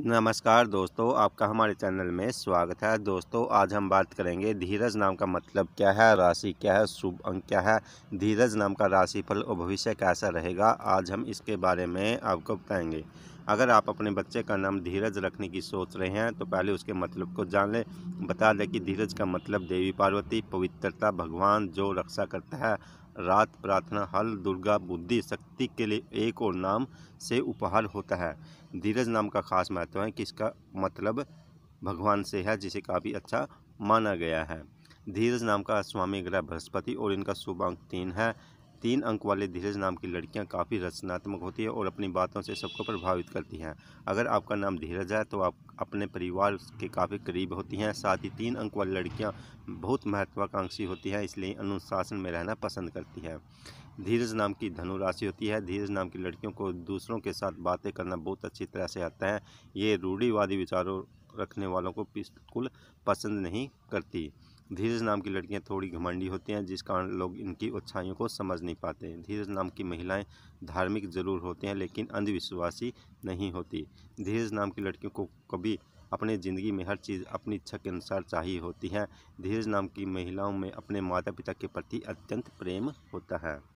नमस्कार दोस्तों आपका हमारे चैनल में स्वागत है दोस्तों आज हम बात करेंगे धीरज नाम का मतलब क्या है राशि क्या है शुभ अंक क्या है धीरज नाम का राशिफल और भविष्य कैसा रहेगा आज हम इसके बारे में आपको बताएंगे अगर आप अपने बच्चे का नाम धीरज रखने की सोच रहे हैं तो पहले उसके मतलब को जान लें बता दें कि धीरज का मतलब देवी पार्वती पवित्रता भगवान जो रक्षा करता है रात प्रार्थना हल दुर्गा बुद्धि शक्ति के लिए एक और नाम से उपहार होता है धीरज नाम का खास महत्व है कि इसका मतलब भगवान से है जिसे काफ़ी अच्छा माना गया है धीरज नाम का स्वामी ग्रह बृहस्पति और इनका शुभ अंक तीन है तीन अंक वाले धीरज नाम की लड़कियां काफ़ी रचनात्मक होती है और अपनी बातों से सबको प्रभावित करती हैं अगर आपका नाम धीरज है तो आप अपने परिवार के काफ़ी करीब होती हैं साथ ही तीन अंक वाली लड़कियां बहुत महत्वाकांक्षी होती हैं इसलिए अनुशासन में रहना पसंद करती हैं धीरज नाम की धनु राशि होती है धीरज नाम की लड़कियों को दूसरों के साथ बातें करना बहुत अच्छी तरह से आता है ये रूढ़ीवादी विचारों रखने वालों को बिल्कुल पसंद नहीं करती धीरज नाम की लड़कियां थोड़ी घमंडी होती हैं जिस कारण लोग इनकी अच्छाइयों को समझ नहीं पाते धीरज नाम की महिलाएं धार्मिक जरूर होती हैं लेकिन अंधविश्वासी नहीं होती धीरज नाम की लड़कियों को कभी अपने ज़िंदगी में हर चीज़ अपनी इच्छा के अनुसार चाहिए होती है धीरज नाम की महिलाओं में अपने माता पिता के प्रति अत्यंत प्रेम होता है